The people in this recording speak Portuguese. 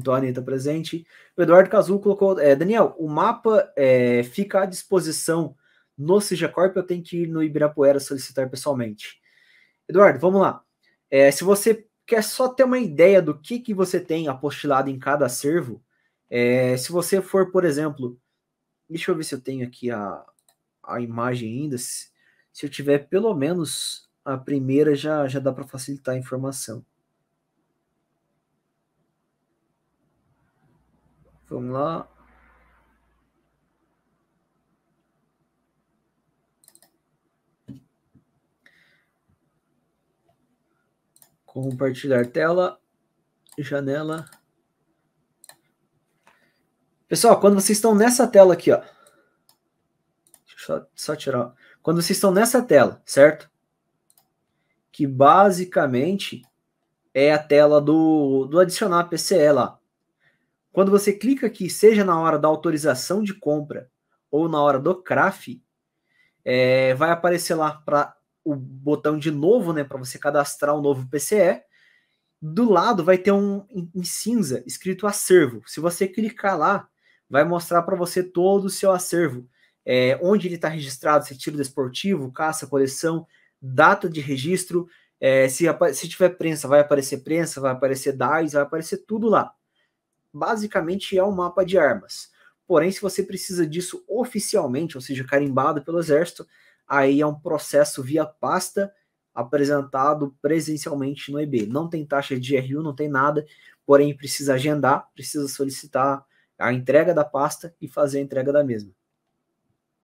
do então, Anitta tá presente. O Eduardo Cazu colocou, é, Daniel, o mapa é, fica à disposição no Cijacorp, eu tenho que ir no Ibirapuera solicitar pessoalmente. Eduardo, vamos lá. É, se você quer só ter uma ideia do que, que você tem apostilado em cada acervo, é, se você for, por exemplo, deixa eu ver se eu tenho aqui a, a imagem ainda, se, se eu tiver pelo menos a primeira já, já dá para facilitar a informação. Vamos lá. Compartilhar tela, janela. Pessoal, quando vocês estão nessa tela aqui, ó. Deixa eu só, só tirar. Quando vocês estão nessa tela, certo? Que basicamente é a tela do, do adicionar PCE lá. Quando você clica aqui, seja na hora da autorização de compra ou na hora do CRAF, é, vai aparecer lá para o botão de novo, né, para você cadastrar o um novo PCE. Do lado vai ter um em cinza escrito acervo. Se você clicar lá, vai mostrar para você todo o seu acervo, é, onde ele está registrado, se é tiro desportivo, caça, coleção, data de registro, é, se, se tiver prensa, vai aparecer prensa, vai aparecer DAIS, vai aparecer tudo lá basicamente é um mapa de armas. Porém, se você precisa disso oficialmente, ou seja, carimbado pelo Exército, aí é um processo via pasta apresentado presencialmente no EB. Não tem taxa de GRU, não tem nada, porém precisa agendar, precisa solicitar a entrega da pasta e fazer a entrega da mesma.